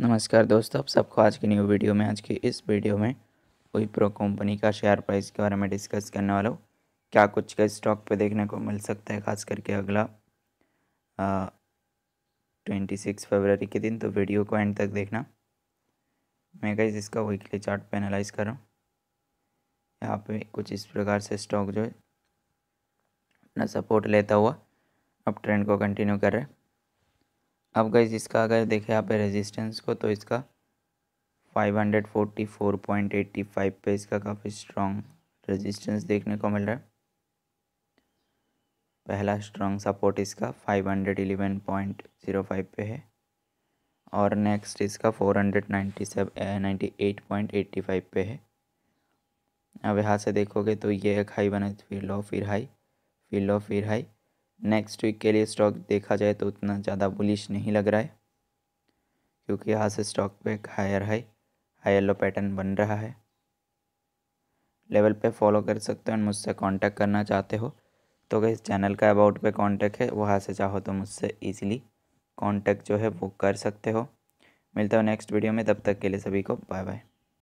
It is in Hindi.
नमस्कार दोस्तों आप सबको आज की न्यू वीडियो में आज की इस वीडियो में विप्रो कंपनी का शेयर प्राइस के बारे में डिस्कस करने वाला हूँ क्या कुछ का स्टॉक पे देखने को मिल सकता है खास करके अगला ट्वेंटी सिक्स फरवरी के दिन तो वीडियो को एंड तक देखना मैं कहीं इसका वीकली चार्ट पे एनालाइज कर रहा हूँ यहाँ पे कुछ इस प्रकार से स्टॉक जो है अपना सपोर्ट लेता हुआ अब ट्रेंड को कंटिन्यू कर रहे हैं अब गई इसका अगर देखें यहाँ पे रेजिस्टेंस को तो इसका 544.85 पे इसका काफ़ी स्ट्रॉन्ग रेजिस्टेंस देखने को मिल रहा है पहला स्ट्रॉन्ग सपोर्ट इसका 511.05 पे है और नेक्स्ट इसका 497 पे है अब यहाँ से देखोगे तो ये एक हाई बना फिर लो फिर हाई फिर लो फिर हाई नेक्स्ट वीक के लिए स्टॉक देखा जाए तो उतना ज़्यादा बुलिश नहीं लग रहा है क्योंकि यहाँ से स्टॉक पे एक higher high higher low pattern बन रहा है लेवल पे फॉलो कर सकते हो और मुझसे कांटेक्ट करना चाहते हो तो अगर इस चैनल का अबाउट पे कांटेक्ट है वहाँ से चाहो तो मुझसे इजीली कांटेक्ट जो है वो कर सकते हो मिलता हूँ नेक्स्ट वीडियो में तब तक के लिए सभी को बाय बाय